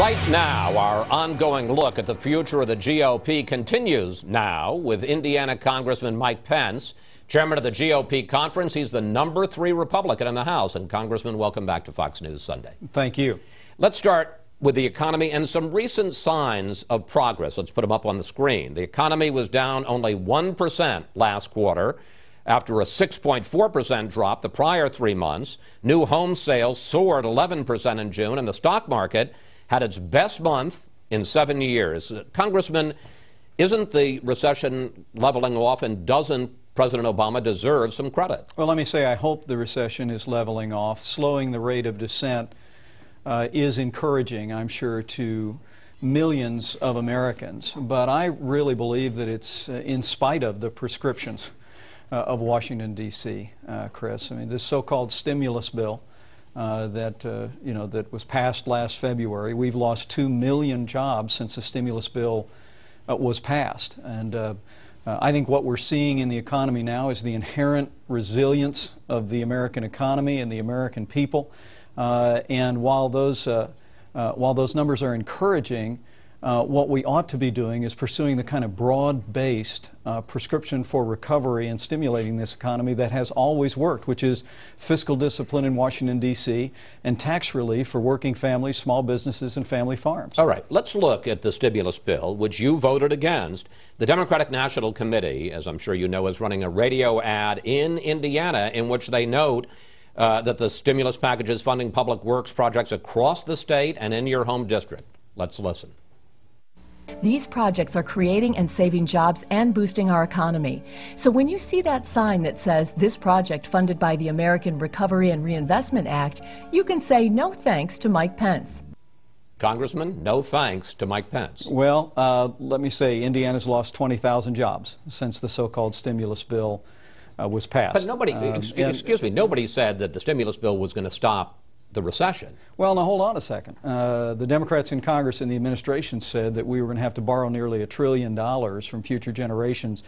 Right now, our ongoing look at the future of the GOP continues now with Indiana Congressman Mike Pence, chairman of the GOP conference. He's the number three Republican in the House. And, Congressman, welcome back to Fox News Sunday. Thank you. Let's start with the economy and some recent signs of progress. Let's put them up on the screen. The economy was down only 1% last quarter after a 6.4% drop the prior three months. New home sales soared 11% in June, and the stock market had its best month in seven years. Congressman, isn't the recession leveling off and doesn't President Obama deserve some credit? Well, let me say I hope the recession is leveling off. Slowing the rate of descent uh, is encouraging, I'm sure, to millions of Americans. But I really believe that it's uh, in spite of the prescriptions uh, of Washington, D.C., uh, Chris. I mean, this so called stimulus bill uh, that, uh, you know, that was passed last February. We've lost 2 million jobs since the stimulus bill uh, was passed. And uh, uh, I think what we're seeing in the economy now is the inherent resilience of the American economy and the American people. Uh, and while those, while those numbers are encouraging, uh, what we ought to be doing is pursuing the kind of broad based uh, prescription for recovery and stimulating this economy that has always worked, which is fiscal discipline in Washington, D.C., and tax relief for working families, small businesses, and family farms. All right, let's look at the stimulus bill, which you voted against. The Democratic National Committee, as I'm sure you know, is running a radio ad in Indiana in which they note. Uh, that the stimulus package is funding public works projects across the state and in your home district. Let's listen. These projects are creating and saving jobs and boosting our economy. So when you see that sign that says, This project funded by the American Recovery and Reinvestment Act, you can say no thanks to Mike Pence. Congressman, no thanks to Mike Pence. Well, uh, let me say, Indiana's lost 20,000 jobs since the so called stimulus bill uh, was passed. But nobody, um, excuse, and, excuse me, nobody said that the stimulus bill was going to stop the recession. Well, now hold on a second. Uh, the Democrats in Congress and the administration said that we were going to have to borrow nearly a trillion dollars from future generations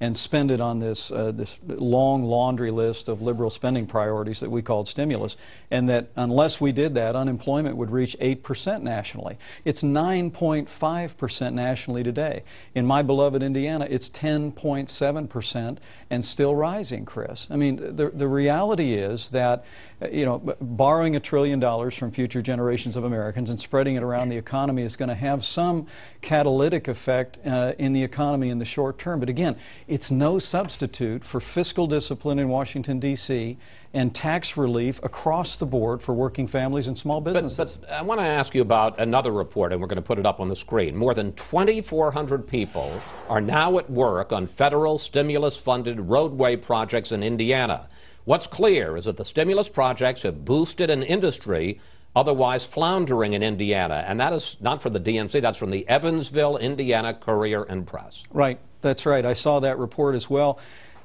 and spend it on this, uh, this long laundry list of liberal spending priorities that we called stimulus. And that unless we did that, unemployment would reach 8% nationally. It's 9.5% nationally today. In my beloved Indiana, it's 10.7% and still rising, Chris. I mean, the, the reality is that, uh, you know, borrowing a trillion dollars from future generations of Americans and spreading it around the economy is going to have some catalytic effect uh, in the economy in the short term. But again, it's no substitute for fiscal discipline in Washington, D.C., and tax relief across the board for working families and small businesses. But, but I want to ask you about another report, and we're going to put it up on the screen. More than 2,400 people are now at work on federal stimulus funded roadway projects in Indiana. What's clear is that the stimulus projects have boosted an industry otherwise floundering in Indiana. And that is not from the DNC, that's from the Evansville, Indiana Courier and Press. Right, that's right. I saw that report as well.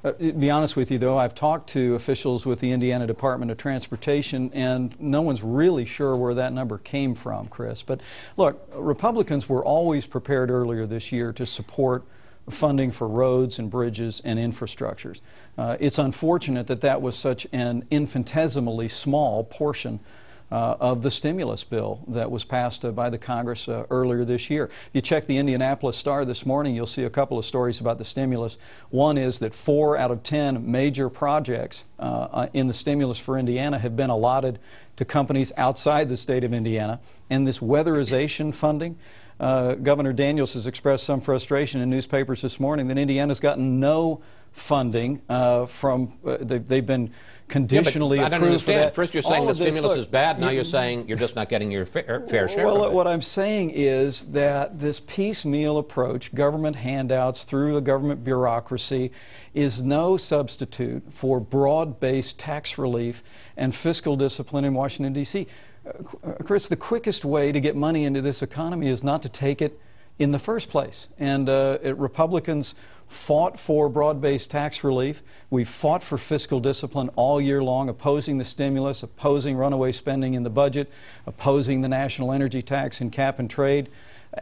Uh, to be honest with you, though, I've talked to officials with the Indiana Department of Transportation, and no one's really sure where that number came from, Chris. But look, Republicans were always prepared earlier this year to support funding for roads and bridges and infrastructures. Uh, it's unfortunate that that was such an infinitesimally small portion uh, of the stimulus bill that was passed uh, by the Congress uh, earlier this year. If you check the Indianapolis Star this morning, you'll see a couple of stories about the stimulus. One is that four out of ten major projects uh, uh, in the stimulus for Indiana have been allotted to companies outside the state of Indiana. And this weatherization funding, uh, Governor Daniels has expressed some frustration in newspapers this morning that Indiana's gotten no funding uh, from uh, they, have been conditionally yeah, I don't understand. First, you're saying the stimulus this, is bad. Now you, are saying you're just not getting your fair, fair share. Well, what I'm saying is that this piecemeal approach, government handouts through the government bureaucracy, is no substitute for broad-based tax relief and fiscal discipline in Washington D.C. Uh, Chris, the quickest way to get money into this economy is not to take it in the first place. And uh, it, Republicans fought for broad-based tax relief. We've fought for fiscal discipline all year long, opposing the stimulus, opposing runaway spending in the budget, opposing the national energy tax and cap and trade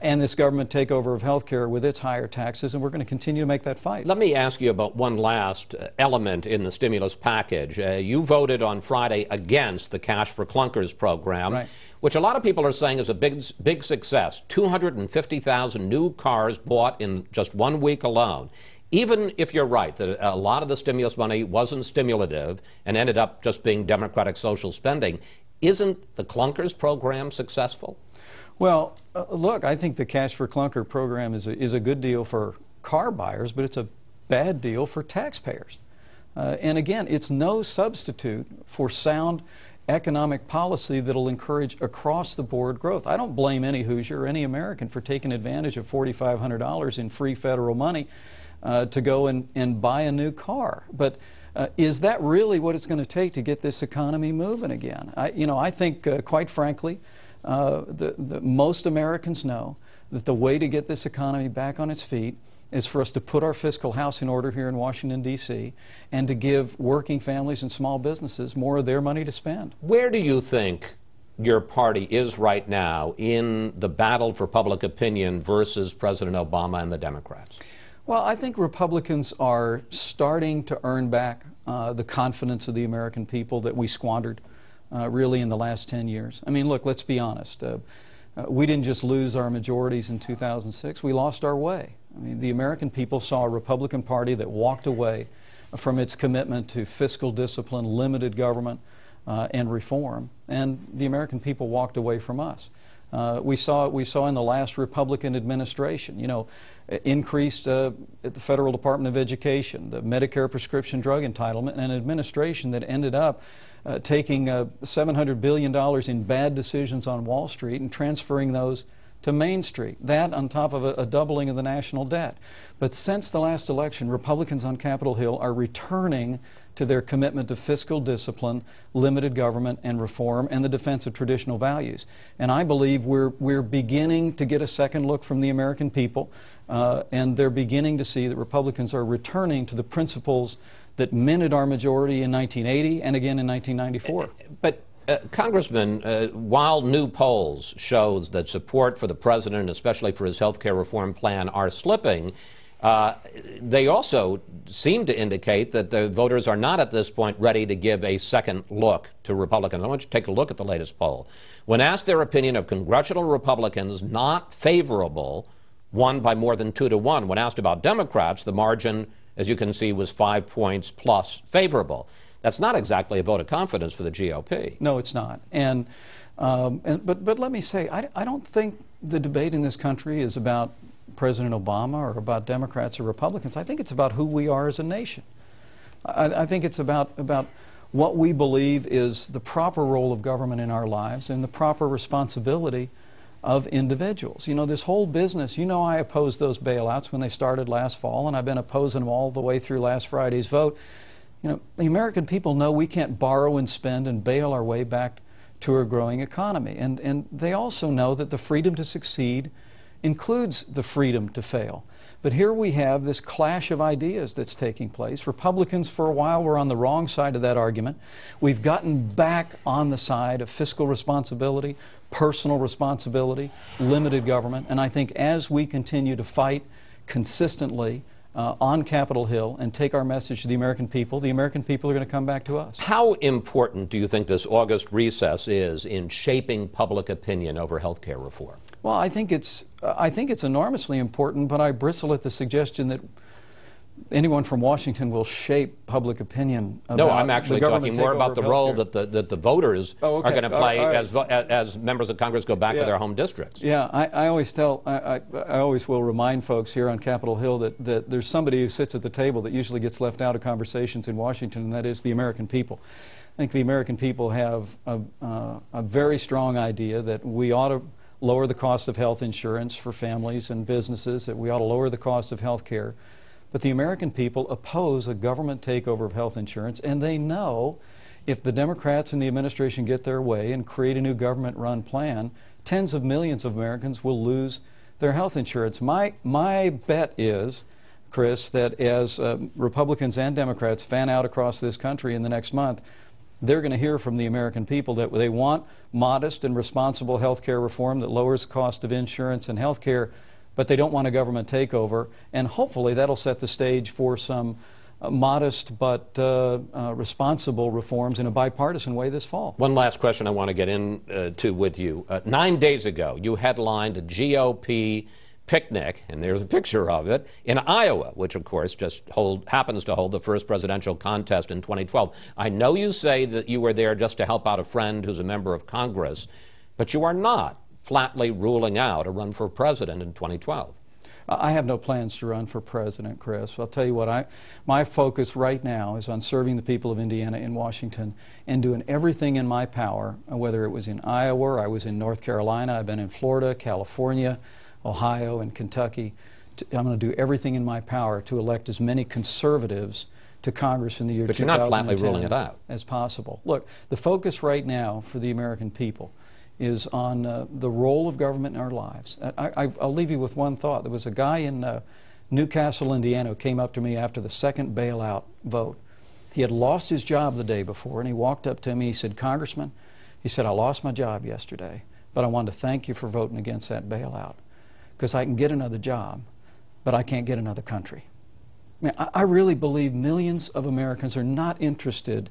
and this government takeover of health care with its higher taxes, and we're going to continue to make that fight. Let me ask you about one last uh, element in the stimulus package. Uh, you voted on Friday against the Cash for Clunkers program. Right which a lot of people are saying is a big, big success 250,000 new cars bought in just one week alone. Even if you're right that a lot of the stimulus money wasn't stimulative and ended up just being democratic social spending, isn't the Clunkers program successful? Well, uh, look, I think the Cash for Clunker program is a, is a good deal for car buyers, but it's a bad deal for taxpayers. Uh, and again, it's no substitute for sound economic policy that'll encourage across the board growth. I don't blame any Hoosier, or any American for taking advantage of $4,500 in free federal money uh, to go and, and buy a new car. But uh, is that really what it's going to take to get this economy moving again? I, you know, I think, uh, quite frankly, uh, the, the most Americans know that the way to get this economy back on its feet is for us to put our fiscal house in order here in Washington, D.C., and to give working families and small businesses more of their money to spend. Where do you think your party is right now in the battle for public opinion versus President Obama and the Democrats? Well, I think Republicans are starting to earn back uh, the confidence of the American people that we squandered uh, really in the last 10 years. I mean, look, let's be honest. Uh, uh we didn't just lose our majorities in 2006, we lost our way. I mean, the American people saw a Republican Party that walked away from its commitment to fiscal discipline, limited government, uh, and reform. And the American people walked away from us. Uh, we saw we saw in the last Republican administration, you know, increased uh, at the federal Department of Education, the Medicare prescription drug entitlement, and an administration that ended up uh, taking uh, 700 billion dollars in bad decisions on Wall Street and transferring those to Main Street. That on top of a, a, doubling of the national debt. But since the last election, Republicans on Capitol Hill are returning to their commitment to fiscal discipline, limited government and reform, and the defense of traditional values. And I believe we're, we're beginning to get a second look from the American people, uh, and they're beginning to see that Republicans are returning to the principles that minted our majority in 1980 and again in 1994. But uh, Congressman, uh, while new polls shows that support for the president, especially for his health care reform plan, are slipping, uh, they also seem to indicate that the voters are not at this point ready to give a second look to Republicans. I want you to take a look at the latest poll. When asked their opinion of congressional Republicans not favorable, won by more than two to one. When asked about Democrats, the margin, as you can see, was five points plus favorable. That's not exactly a vote of confidence for the GOP. No, it's not. And, um, and but, but let me say, I, I don't think the debate in this country is about President Obama or about Democrats or Republicans. I think it's about who we are as a nation. I, I think it's about, about what we believe is the proper role of government in our lives and the proper responsibility of individuals. You know, this whole business, you know, I opposed those bailouts when they started last fall, and I've been opposing them all the way through last Friday's vote. You know, the American people know we can't borrow and spend and bail our way back to a growing economy. And, and they also know that the freedom to succeed includes the freedom to fail. But here we have this clash of ideas that's taking place. Republicans, for a while, were on the wrong side of that argument. We've gotten back on the side of fiscal responsibility, personal responsibility, limited government. And I think as we continue to fight consistently uh, on Capitol Hill and take our message to the American people, the American people are going to come back to us. How important do you think this August recess is in shaping public opinion over health care reform? Well, I think it's, uh, I think it's enormously important, but I bristle at the suggestion that anyone from Washington will shape public opinion. no, I'm actually talking more about the role that the, that the voters oh, okay. are going to play right. as, as members of Congress go back yeah. to their home districts. Yeah, I, I always tell, I, I, I, always will remind folks here on Capitol Hill that, that there's somebody who sits at the table that usually gets left out of conversations in Washington, and that is the American people. I think the American people have a, uh, a very strong idea that we ought to lower the cost of health insurance for families and businesses, that we ought to lower the cost of health care but the American people oppose a government takeover of health insurance, and they know if the Democrats and the administration get their way and create a new government run plan, tens of millions of Americans will lose their health insurance. My, my bet is, Chris, that as uh, Republicans and Democrats fan out across this country in the next month, they're going to hear from the American people that they want modest and responsible health care reform that lowers the cost of insurance and health care but they don't want a government takeover. And hopefully that'll set the stage for some uh, modest but uh, uh, responsible reforms in a bipartisan way this fall. One last question I want uh, to get into uh, with you. Uh, nine days ago, you headlined a GOP picnic, and there's a picture of it, in Iowa, which of course just hold, happens to hold the first presidential contest in 2012. I know you say that you were there just to help out a friend who's a member of Congress, but you are not flatly ruling out a run for president in 2012? I have no plans to run for president, Chris. I'll tell you what, I, my focus right now is on serving the people of Indiana and Washington and doing everything in my power, uh, whether it was in Iowa, I was in North Carolina, I've been in Florida, California, Ohio, and Kentucky. I'm going to do everything in my power to elect as many conservatives to Congress in the year but 2010 you're not flatly ruling it out. as possible. Look, the focus right now for the American people is on uh, the role of government in our lives. I, will leave you with one thought. There was a guy in uh, Newcastle, Indiana, who came up to me after the second bailout vote. He had lost his job the day before, and he walked up to me. He said, Congressman, he said, I lost my job yesterday, but I wanted to thank you for voting against that bailout because I can get another job, but I can't get another country. I, mean, I, I really believe millions of Americans are not interested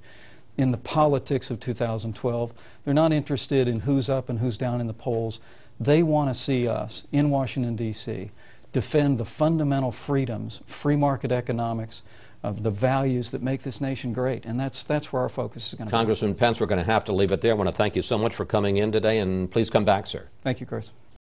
in the politics of 2012. They're not interested in who's up and who's down in the polls. They want to see us in Washington, D.C., defend the fundamental freedoms, free market economics, of the values that make this nation great. And that's, that's where our focus is going to Congressman be. Congressman Pence, we're going to have to leave it there. I want to thank you so much for coming in today, and please come back, sir. Thank you, Chris.